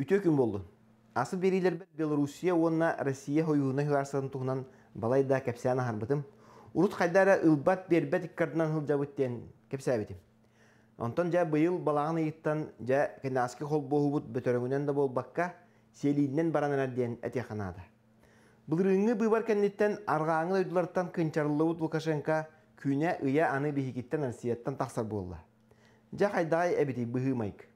үтө күн болду асы берилер белоруссия онна россия хоюуна хуарсан тухунан балай да кепсяна харбытым урут хайдара ылбат бербет иккардынан хылжабыттен кепсәбитим онтон жа быйыл балагын ыйыттан жа қол хол боһубут бөтөрөңүнөн да болбакка селииннен барананар диэн этеханада былырыҥы быйбар кенниттен аргааҥы ыдылартан кынчарыллыбут лукашенко күнә ыя аны бихикиттен россияттан тақсар болды. жа хайдагай эбити быһыымайык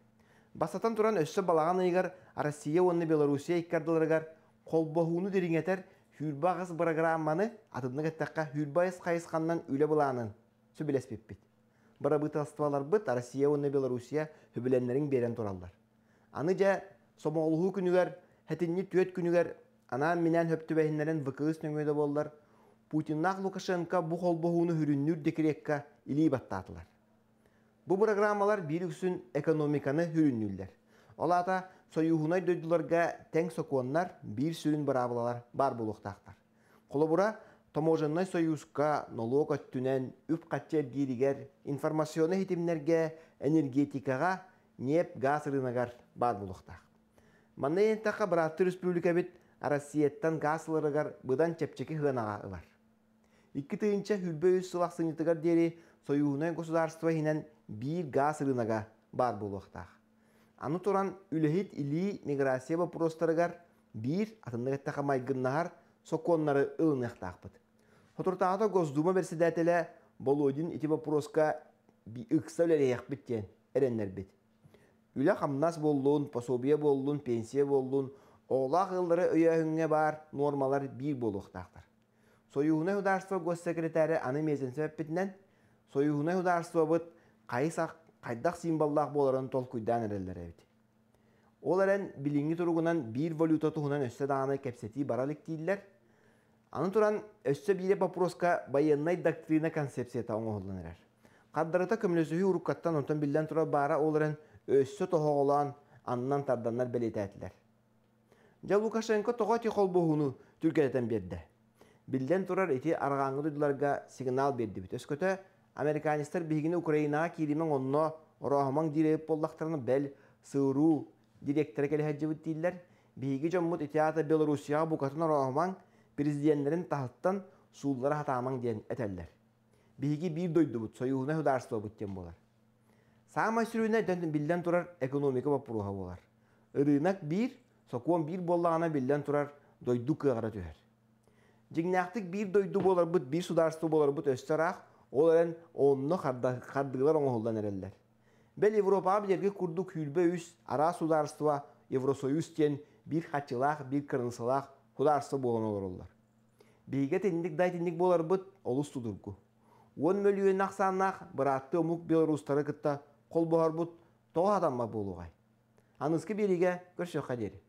басатан туран өссө балаған ыйгар Россия онны Белоруссия иккардыларыгар қолбоһууну дириңетер хүрбағыз программаны атынны кэттаққа хүрбайыз қайысқаннан үлі бұланын сөбілеспеппит. Бара бұталыстывалар бұт Россия онны Белоруссия хүбіленлерін берен тураллар. Аны жа сомоғылғу күнігер, хәтінні түет күнігер, ана менен хөпті бәйінлерін вықылыс боллар болдар. Путиннақ Лукашенко бұл қолбоһууну хүріннүр декрекка илей баттатылар. Бу программалар бир үсүн экономиканы хүрүннүлләр. Алата союхунай дөйдүләргә тең соконнар бир сүрін барабылалар бар булуқтақтар. Қолыбыра таможенный союзка налог өттүнән үп катчер гиригер информационы энергетикага неп газ рынагар бар булуқтақ. Манны тақа баратты республика бит Россияттан газларыгар быдан чепчеки хынага ылар. Икки тыынча хүлбөйүс сынытыгар союхунай государство хинен бир газ рынага бар болуақтақ. Аны туран үлехит или миграция вопростарыгар бир атындагаттака майгыннар соконнары ылынықтақпыт. Хотуртаата Госдума председателя Болодин эти вопроска би ыксавлерияқ биттен эреннер бит. Үлі қамнас болуын, пособия боллун пенсия боллун ола ылдыры өйәхіңе бар нормалар бир болуқтақтар. Союғына хударство госсекретарі аны мезенсіп бітінен, союғына государство быт кайсак қайдақ символлах боларын толкуйдан эреллер эбит ол эрен билиңи туругунан бир валюта туһунан өссө дааны кепсети баралик дииллер аны туран өссө бире вопроска военной доктрина концепцията оңохуллан эрер каддарыта көмлөсүхү уруккаттан онтон билден тура баара ол эрен өссө тохоголоон аннан тарданнар белетеэтилер жа лукашенко тохо тихол бохуну түркиятен берді билден турар ити аргаңы дудуларга сигнал бердибит өскөтө американистер бигини Украина киримең онно ороһомаң диреп сыру директор келеһәҗебит дилер Биги җоммут итеата Белоруссия бу катын ороһомаң тахттан сууллары хатамаң дигән әтәлләр. Биги бир дойды бут, хударство болар. Сама турар экономика болар. Рынок бир, сокон бир боллагана турар дойду кыгара бир дойду болар бут, бир сударство болар бут Ол әрен онно қардығылар оңы холдан Бәл Европа білерге күрді күйілбе үс ара сударства Евросоюз тен бір қатчылақ, бір кырынсылақ хударсы болған олар олар. Бейге тендік тендік болар бұд олыс тұдыргу. Он мөліен ақсаннақ бұратты ұмық белорустары күтті қол бұғар бұд тоға адамма болуғай. Аныскы береге көрші